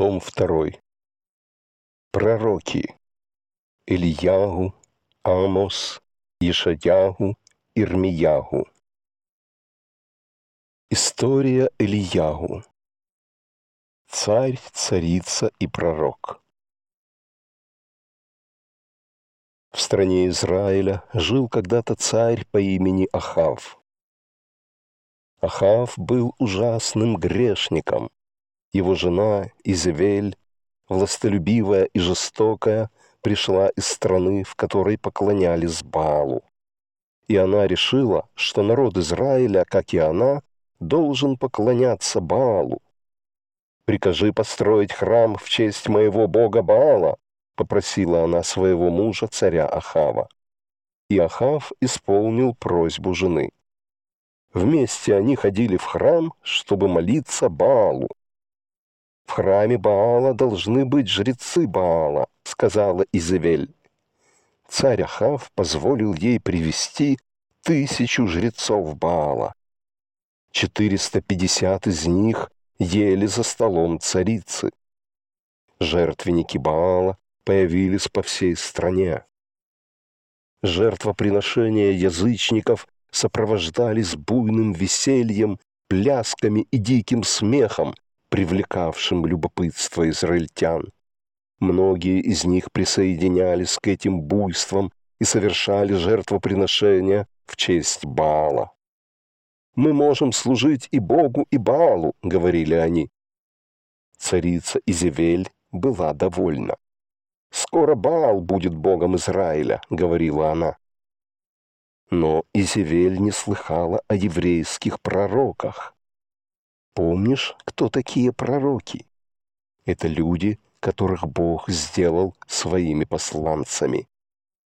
том 2. Пророки Ильягу, Амос, Ишаягу, Ирмиягу. История Ильягу. Царь, царица и пророк. В стране Израиля жил когда-то царь по имени Ахав. Ахав был ужасным грешником, его жена Изавель, властолюбивая и жестокая, пришла из страны, в которой поклонялись Балу. И она решила, что народ Израиля, как и она, должен поклоняться Балу. «Прикажи построить храм в честь моего бога Баала», — попросила она своего мужа, царя Ахава. И Ахав исполнил просьбу жены. Вместе они ходили в храм, чтобы молиться Баалу. В храме Баала должны быть жрецы Баала, сказала Изавель. Царь Ахав позволил ей привести тысячу жрецов Баала. 450 из них ели за столом царицы. Жертвенники Баала появились по всей стране. Жертвоприношения язычников сопровождались буйным весельем, плясками и диким смехом, привлекавшим любопытство израильтян. Многие из них присоединялись к этим буйствам и совершали жертвоприношения в честь Баала. «Мы можем служить и Богу, и Баалу», — говорили они. Царица Изевель была довольна. «Скоро Баал будет богом Израиля», — говорила она. Но Изевель не слыхала о еврейских пророках. Помнишь, кто такие пророки? Это люди, которых Бог сделал своими посланцами.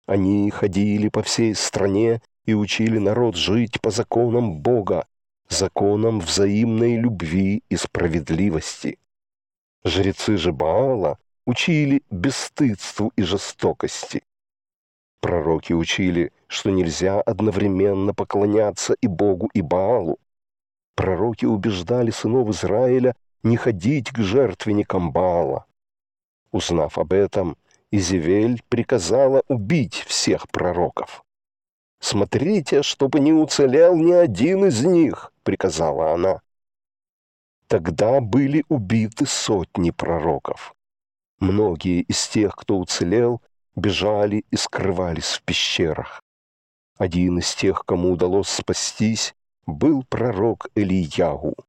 Они ходили по всей стране и учили народ жить по законам Бога, законам взаимной любви и справедливости. Жрецы же Баала учили бесстыдству и жестокости. Пророки учили, что нельзя одновременно поклоняться и Богу, и Баалу. Пророки убеждали сынов Израиля не ходить к жертвенникам Баала. Узнав об этом, Изевель приказала убить всех пророков. «Смотрите, чтобы не уцелел ни один из них», — приказала она. Тогда были убиты сотни пророков. Многие из тех, кто уцелел, бежали и скрывались в пещерах. Один из тех, кому удалось спастись, был пророк Ильягу.